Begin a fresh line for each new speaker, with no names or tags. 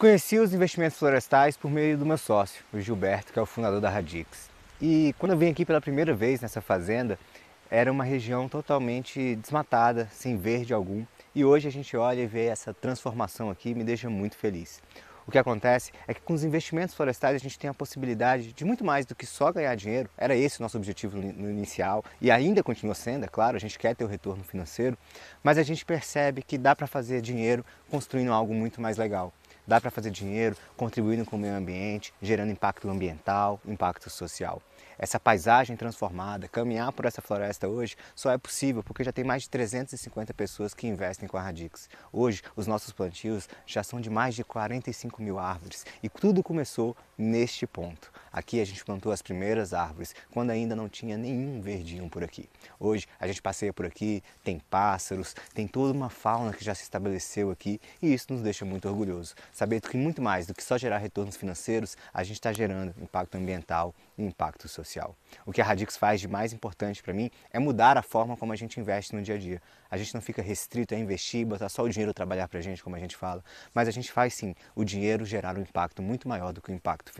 Conheci os investimentos florestais por meio do meu sócio, o Gilberto, que é o fundador da Radix. E quando eu vim aqui pela primeira vez nessa fazenda, era uma região totalmente desmatada, sem verde algum. E hoje a gente olha e vê essa transformação aqui, me deixa muito feliz. O que acontece é que com os investimentos florestais a gente tem a possibilidade de muito mais do que só ganhar dinheiro. Era esse o nosso objetivo no inicial e ainda continua sendo, é claro, a gente quer ter o retorno financeiro, mas a gente percebe que dá para fazer dinheiro construindo algo muito mais legal dá para fazer dinheiro contribuindo com o meio ambiente, gerando impacto ambiental, impacto social. Essa paisagem transformada, caminhar por essa floresta hoje, só é possível porque já tem mais de 350 pessoas que investem com a Radix. Hoje, os nossos plantios já são de mais de 45 mil árvores e tudo começou neste ponto. Aqui a gente plantou as primeiras árvores, quando ainda não tinha nenhum verdinho por aqui. Hoje a gente passeia por aqui, tem pássaros, tem toda uma fauna que já se estabeleceu aqui e isso nos deixa muito orgulhosos. Saber que muito mais do que só gerar retornos financeiros, a gente está gerando impacto ambiental e impacto social. O que a Radix faz de mais importante para mim é mudar a forma como a gente investe no dia a dia. A gente não fica restrito a investir, botar só o dinheiro trabalhar para a gente, como a gente fala, mas a gente faz sim o dinheiro gerar um impacto muito maior do que o impacto financeiro.